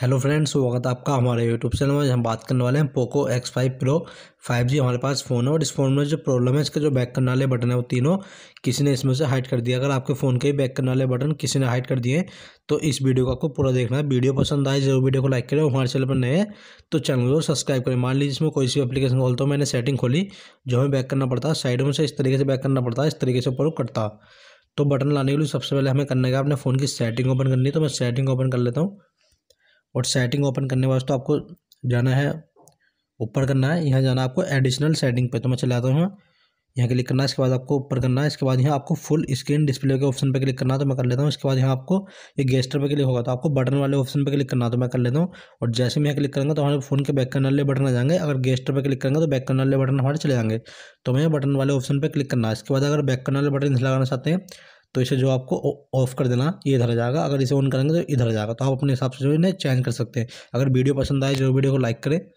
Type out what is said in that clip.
hello friends स्वागत आपका हमारे यूट्यूब चैनल में हम बात करने वाले हैं Poco X five Pro five G हमारे पास फ़ोन है और इस फ़ोन में जो प्रॉब्लम है इसका जो बैक करने वाले बटन है वो तीनों किसी ने इसमें से हाइड कर दिया अगर आपके फ़ोन के ही बैक करने वाले बटन किसी ने हाइड कर दिए तो इस वीडियो को आपको पूरा देखना है वीडियो पसंद आए जरूर वीडियो को लाइक करें हमारे चैनल पर नए हैं तो चैनल को सब्सक्राइब करें मान लीजिए इसमें कोई सी अपलीकेशन खोलता हूँ मैंने सेटिंग खोली जो हमें बैक करना पड़ता है साइड में से इस तरीके से बैक करना पड़ता है इस तरीके से ऊपर करता तो बटन लाने के लिए सबसे पहले हमें करने का अपने फ़ोन की सेटिंग ओपन करनी है तो मैं सेटिंग ओपन कर लेता हूँ और सेटिंग ओपन करने वास्ते तो आपको जाना है ऊपर करना है यहाँ जाना आपको एडिशनल सेटिंग पे तो मैं चला हूँ यहाँ क्लिक करना है इसके बाद आपको ऊपर करना है इसके बाद यहाँ आपको फुल स्क्रीन डिस्प्ले के ऑप्शन पे क्लिक करना है तो मैं कर लेता हूँ इसके बाद यहाँ आपको ये गेस्टर पे क्लिक होगा तो आपको बटन वाले ऑप्शन पे क्लिक करना है तो मैं कर लेता हूँ और जैसे मैं यहाँ क्लिक करूँगा तो हमारे फोन के बैक करने वाले बटन आ जाएंगे अगर गेस्टर पर क्लिक करेंगे तो बैक करने वाले बटन हमारे चले जाएंगे तो मैं बटन वाले ऑप्शन पर क्लिक करना है इसके बाद अगर बैक करने वाले बटन लगाना चाहते हैं तो इसे जो आपको ऑफ कर देना ये इधर जाएगा अगर इसे ऑन करेंगे तो इधर जाएगा तो आप अपने हिसाब से जो इन्हें चेंज कर सकते हैं अगर वीडियो पसंद आए जो वीडियो को लाइक करें